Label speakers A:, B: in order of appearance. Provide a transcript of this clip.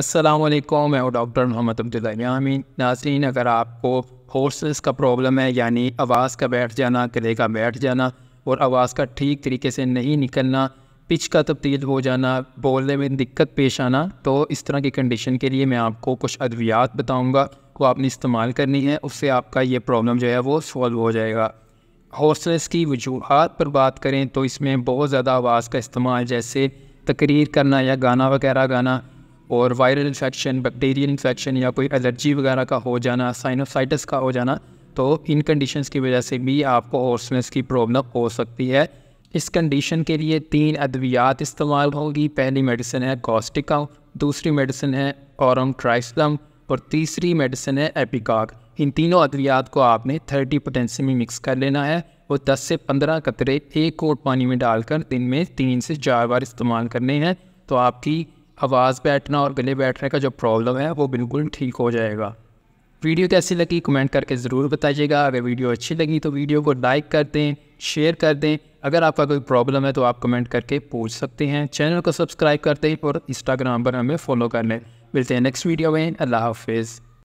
A: असलम मैं डॉक्टर मोहम्मद अब्दुल्लामीन नासरीन अगर आपको हॉर्सेस का प्रॉब्लम है यानी आवाज़ का बैठ जाना गले का बैठ जाना और आवाज़ का ठीक तरीके से नहीं निकलना पिच का तब्दील हो जाना बोलने में दिक्कत पेश आना तो इस तरह की कंडीशन के लिए मैं आपको कुछ अद्वियात बताऊँगा वो आपने इस्तेमाल करनी है उससे आपका ये प्रॉब्लम जो है वो सॉल्व हो जाएगा हॉर्सेस की वजूहत पर बात करें तो इसमें बहुत ज़्यादा आवाज़ का इस्तेमाल जैसे तकरीर करना या गाना वगैरह गाना और वायरल इन्फेक्शन बैक्टीरियल इन्फेक्शन या कोई एलर्जी वगैरह का हो जाना साइनोसाइटिस का हो जाना तो इन कंडीशंस की वजह से भी आपको हॉर्सनेस की प्रॉब्लम हो सकती है इस कंडीशन के लिए तीन अद्वियात इस्तेमाल होगी पहली मेडिसिन है कॉस्टिका दूसरी मेडिसिन है औरम ट्राइसलम और तीसरी मेडिसिन है एपिकाक इन तीनों अद्वियात को आपने थर्टी पोटेंसी में मिक्स कर लेना है वो 10 से 15 कतरे एक कोट पानी में डालकर दिन में तीन से चार बार इस्तेमाल करने हैं तो आपकी आवाज़ बैठना और गले बैठने का जो प्रॉब्लम है वो बिल्कुल ठीक हो जाएगा वीडियो कैसी लगी कमेंट करके ज़रूर बताइएगा अगर वीडियो अच्छी लगी तो वीडियो को लाइक कर दें शेयर कर दें अगर आपका कोई प्रॉब्लम है तो आप कमेंट करके पूछ सकते हैं चैनल को सब्सक्राइब कर दें और इंस्टाग्राम पर हमें फॉलो कर लें मिलते हैं नेक्स्ट वीडियो में अल्लाह हाफिज़